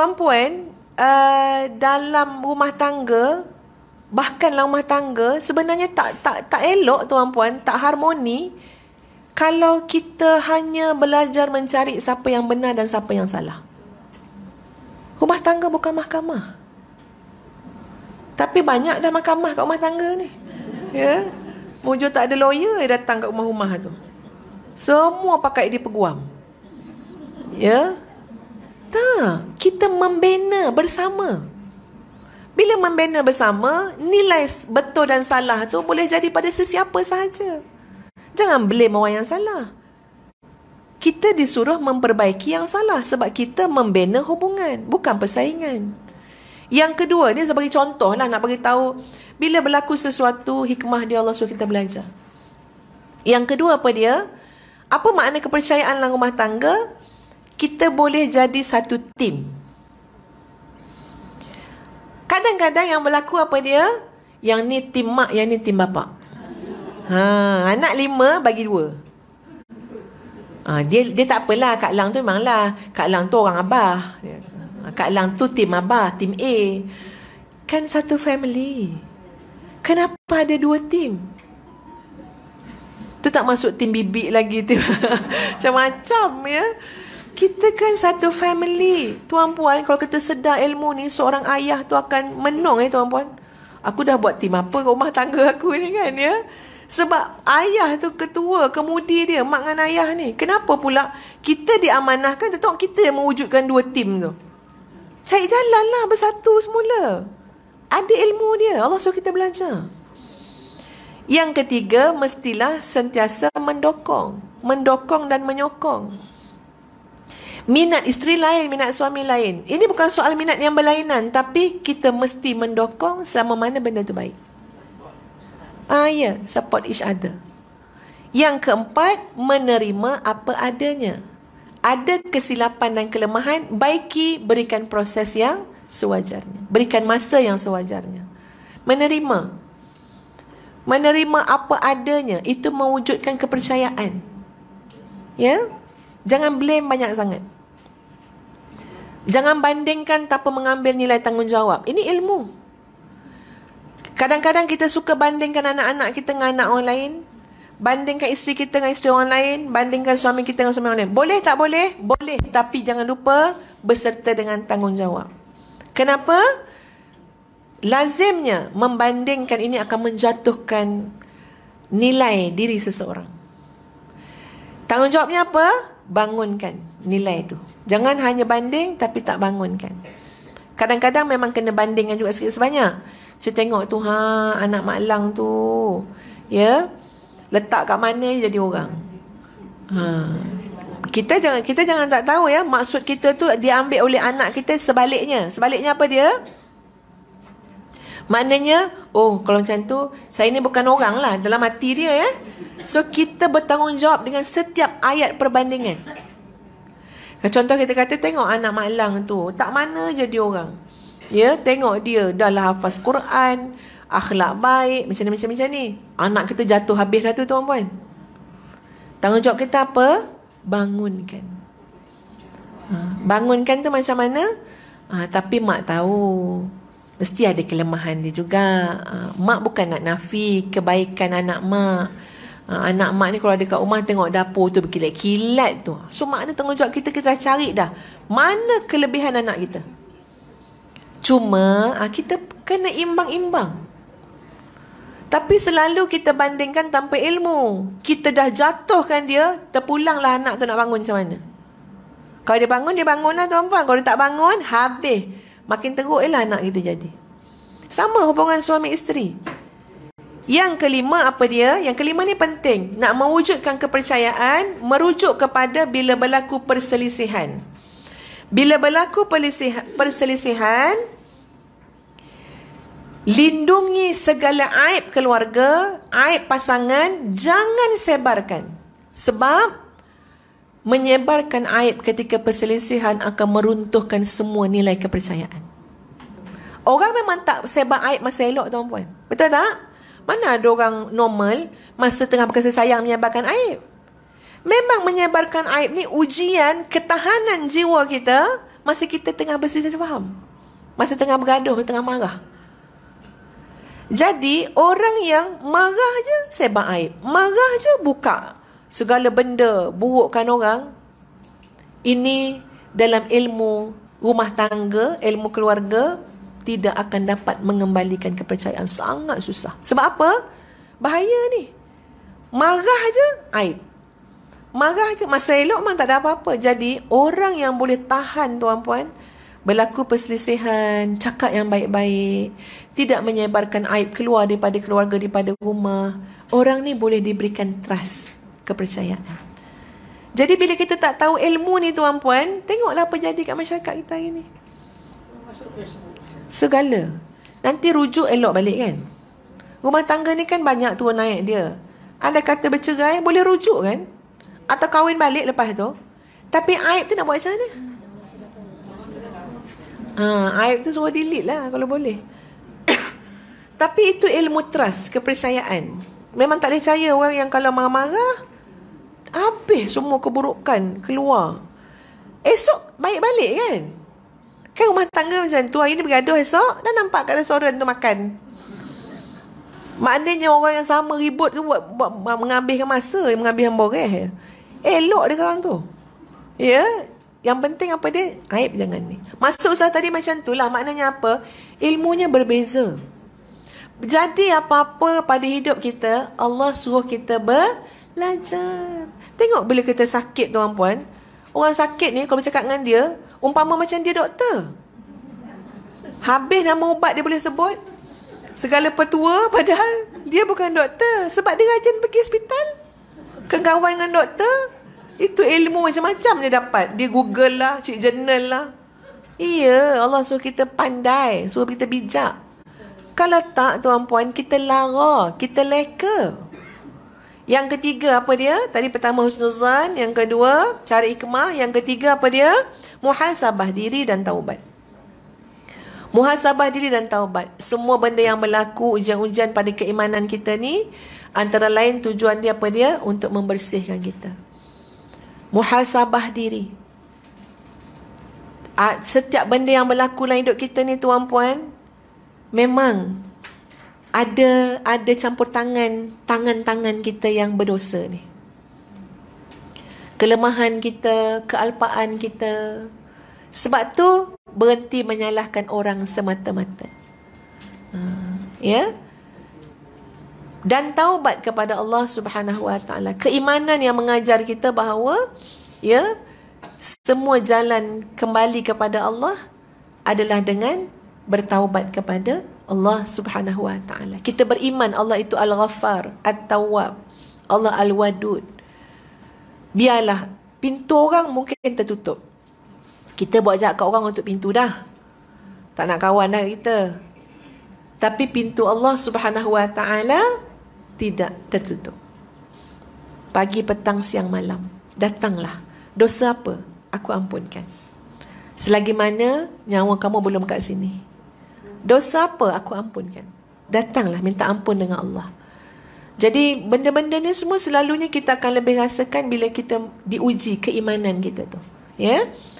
tuan puan uh, dalam rumah tangga bahkan dalam rumah tangga sebenarnya tak tak tak elok tuan puan tak harmoni kalau kita hanya belajar mencari siapa yang benar dan siapa yang salah rumah tangga bukan mahkamah tapi banyak dah mahkamah kat rumah tangga ni ya mujo tak ada lawyer datang kat rumah-rumah tu semua pakai di peguam ya tak, kita membina bersama. Bila membina bersama, nilai betul dan salah tu boleh jadi pada sesiapa sahaja. Jangan blame orang yang salah. Kita disuruh memperbaiki yang salah sebab kita membina hubungan, bukan persaingan. Yang kedua, ni sebagai contoh lah nak bagi tahu bila berlaku sesuatu hikmah dia Allah suruh kita belajar. Yang kedua apa dia? Apa makna kepercayaan dalam rumah tangga? kita boleh jadi satu tim. Kadang-kadang yang berlaku apa dia? Yang ni tim mak, yang ni tim bapak. Ha, anak lima bagi dua. Ha, dia dia tak apalah Kak Lang tu memanglah. Kak Lang tu orang abah. Kak Lang tu tim abah, tim A. Kan satu family. Kenapa ada dua tim? Tu tak masuk tim bibik lagi tu. Macam-macam ya kita kan satu family. Tuan-puan, kalau kita sedar ilmu ni, seorang ayah tu akan menung eh tuan-puan. Aku dah buat tim apa rumah tangga aku ni kan ya. Sebab ayah tu ketua, kemudi dia, mak dengan ayah ni. Kenapa pula kita diamanahkan, tetap kita yang mewujudkan dua tim tu. Cari jalan lah bersatu semula. Ada ilmu dia, Allah suruh kita belajar. Yang ketiga, mestilah sentiasa mendokong. Mendokong dan menyokong minat isteri lain, minat suami lain. Ini bukan soal minat yang berlainan, tapi kita mesti mendokong selama mana benda tu baik. Ah ya, yeah, support each other. Yang keempat, menerima apa adanya. Ada kesilapan dan kelemahan, baiki berikan proses yang sewajarnya. Berikan masa yang sewajarnya. Menerima. Menerima apa adanya, itu mewujudkan kepercayaan. Ya? Yeah? Jangan blame banyak sangat. Jangan bandingkan tanpa mengambil nilai tanggungjawab. Ini ilmu. Kadang-kadang kita suka bandingkan anak-anak kita dengan anak orang lain. Bandingkan isteri kita dengan isteri orang lain. Bandingkan suami kita dengan suami orang lain. Boleh tak boleh? Boleh. Tapi jangan lupa berserta dengan tanggungjawab. Kenapa? Lazimnya membandingkan ini akan menjatuhkan nilai diri seseorang. Tanggungjawabnya apa? Bangunkan nilai itu. Jangan hanya banding tapi tak bangunkan. Kadang-kadang memang kena bandingkan juga sikit sebanyak. Saya tengok tu ha anak malang tu. Ya. Letak kat mana jadi orang. Ha. Kita jangan kita jangan tak tahu ya maksud kita tu diambil oleh anak kita sebaliknya. Sebaliknya apa dia? Maknanya, oh kalau macam tu, saya ni bukan orang lah dalam hati dia ya. So, kita bertanggungjawab dengan setiap ayat perbandingan. Contoh kita kata tengok anak malang tu Tak mana je dia orang Ya tengok dia dah lah hafaz Quran Akhlak baik macam ni macam, macam ni Anak kita jatuh habis dah tu tuan puan Tanggungjawab kita apa? Bangunkan ha, Bangunkan tu macam mana? Ha, tapi mak tahu Mesti ada kelemahan dia juga ha, Mak bukan nak nafi kebaikan anak mak Ha, anak mak ni kalau ada kat rumah tengok dapur tu berkilat-kilat tu. So tengok tanggungjawab kita kita dah cari dah. Mana kelebihan anak kita? Cuma ha, kita kena imbang-imbang. Tapi selalu kita bandingkan tanpa ilmu. Kita dah jatuhkan dia, terpulanglah anak tu nak bangun macam mana. Kalau dia bangun, dia bangun lah tuan-puan. Kalau dia tak bangun, habis. Makin teruk lah anak kita jadi. Sama hubungan suami isteri. Yang kelima apa dia? Yang kelima ni penting. Nak mewujudkan kepercayaan merujuk kepada bila berlaku perselisihan. Bila berlaku perselisihan lindungi segala aib keluarga, aib pasangan jangan sebarkan. Sebab menyebarkan aib ketika perselisihan akan meruntuhkan semua nilai kepercayaan. Orang memang tak sebar aib masa elok tuan-puan. Betul tak? Mana ada orang normal masa tengah berkasih sayang menyebarkan aib? Memang menyebarkan aib ni ujian ketahanan jiwa kita masa kita tengah bersih bersisa faham. Masa tengah bergaduh, masa tengah marah. Jadi orang yang marah je sebab aib. Marah je buka segala benda burukkan orang. Ini dalam ilmu rumah tangga, ilmu keluarga, tidak akan dapat mengembalikan kepercayaan sangat susah. Sebab apa? Bahaya ni. Marah aje aib. Marah aje masa elok memang tak ada apa-apa. Jadi orang yang boleh tahan tuan-puan berlaku perselisihan, cakap yang baik-baik, tidak menyebarkan aib keluar daripada keluarga daripada rumah, orang ni boleh diberikan trust, kepercayaan. Jadi bila kita tak tahu ilmu ni tuan-puan, tengoklah apa jadi kat masyarakat kita hari ni. Masuk Facebook segala. Nanti rujuk elok balik kan? Rumah tangga ni kan banyak tua naik dia. Ada kata bercerai, boleh rujuk kan? Atau kahwin balik lepas tu? Tapi aib tu nak buat macam mana? Ha, aib tu suruh delete lah kalau boleh. Tapi itu ilmu trust, kepercayaan. Memang tak boleh percaya orang yang kalau marah-marah, habis semua keburukan keluar. Esok baik balik kan? Kan rumah tangga macam tu Hari ni bergaduh esok Dah nampak kat restoran tu makan Maknanya orang yang sama ribut tu buat, buat, buat Mengambilkan masa Mengambilkan boreh eh, Elok dia sekarang tu Ya yeah? Yang penting apa dia Aib jangan ni Masuk saya tadi macam tu lah Maknanya apa Ilmunya berbeza Jadi apa-apa pada hidup kita Allah suruh kita belajar Tengok bila kita sakit tuan-puan Orang sakit ni kalau bercakap dengan dia Umpama macam dia doktor. Habis nama ubat dia boleh sebut. Segala petua padahal dia bukan doktor. Sebab dia rajin pergi hospital. Kengawan dengan doktor. Itu ilmu macam-macam dia dapat. Dia google lah, cik jurnal lah. Iya, Allah suruh kita pandai. Suruh kita bijak. Kalau tak, tuan-puan, kita lara. Kita leka. Yang ketiga apa dia? Tadi pertama husnuzan, yang kedua cari ikmah, yang ketiga apa dia? Muhasabah diri dan taubat. Muhasabah diri dan taubat. Semua benda yang berlaku ujian-ujian pada keimanan kita ni antara lain tujuan dia apa dia? Untuk membersihkan kita. Muhasabah diri. Ah, setiap benda yang berlaku dalam hidup kita ni tuan-puan memang ada ada campur tangan tangan-tangan kita yang berdosa ni. Kelemahan kita, kealpaan kita. Sebab tu berhenti menyalahkan orang semata-mata. Ha, ya. Dan taubat kepada Allah Subhanahu Wa Taala. Keimanan yang mengajar kita bahawa ya semua jalan kembali kepada Allah adalah dengan bertaubat kepada Allah Subhanahu Wa Taala. Kita beriman Allah itu al ghafar Al-Tawab, Allah Al-Wadud. Biarlah pintu orang mungkin tertutup. Kita buat jahat kat orang untuk pintu dah. Tak nak kawan dah kita. Tapi pintu Allah Subhanahu Wa Taala tidak tertutup. Pagi, petang, siang, malam. Datanglah. Dosa apa? Aku ampunkan. Selagi mana nyawa kamu belum kat sini dosa apa aku ampunkan datanglah minta ampun dengan Allah jadi benda-benda ni semua selalunya kita akan lebih rasakan bila kita diuji keimanan kita tu ya yeah?